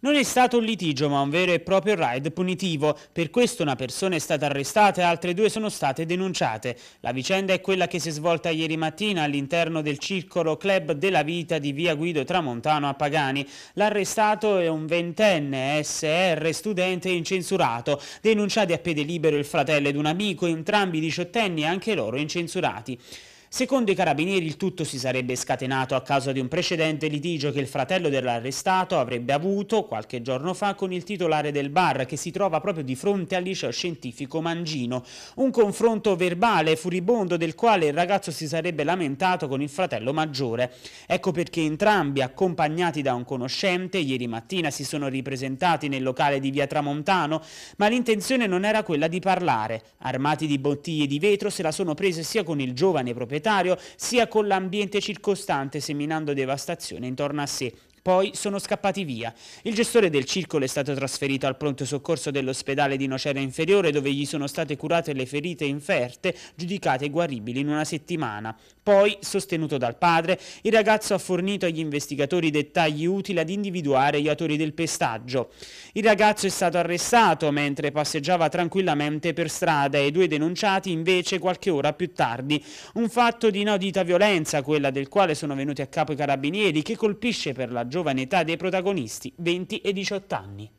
Non è stato un litigio ma un vero e proprio raid punitivo, per questo una persona è stata arrestata e altre due sono state denunciate. La vicenda è quella che si è svolta ieri mattina all'interno del circolo Club della Vita di via Guido Tramontano a Pagani. L'arrestato è un ventenne SR studente incensurato, denunciati a piede libero il fratello ed un amico, entrambi diciottenni e anche loro incensurati. Secondo i carabinieri il tutto si sarebbe scatenato a causa di un precedente litigio che il fratello dell'arrestato avrebbe avuto qualche giorno fa con il titolare del bar che si trova proprio di fronte al liceo scientifico Mangino. Un confronto verbale furibondo del quale il ragazzo si sarebbe lamentato con il fratello maggiore. Ecco perché entrambi, accompagnati da un conoscente, ieri mattina si sono ripresentati nel locale di via Tramontano, ma l'intenzione non era quella di parlare. Armati di bottiglie di vetro se la sono prese sia con il giovane proprietario segretario, sia con l'ambiente circostante seminando devastazione intorno a sé. Poi sono scappati via. Il gestore del circolo è stato trasferito al pronto soccorso dell'ospedale di Nocera Inferiore dove gli sono state curate le ferite inferte giudicate guaribili in una settimana. Poi, sostenuto dal padre, il ragazzo ha fornito agli investigatori dettagli utili ad individuare gli autori del pestaggio. Il ragazzo è stato arrestato mentre passeggiava tranquillamente per strada e i due denunciati invece qualche ora più tardi. Un fatto di inaudita violenza, quella del quale sono venuti a capo i carabinieri, che colpisce per la giovane età dei protagonisti, 20 e 18 anni.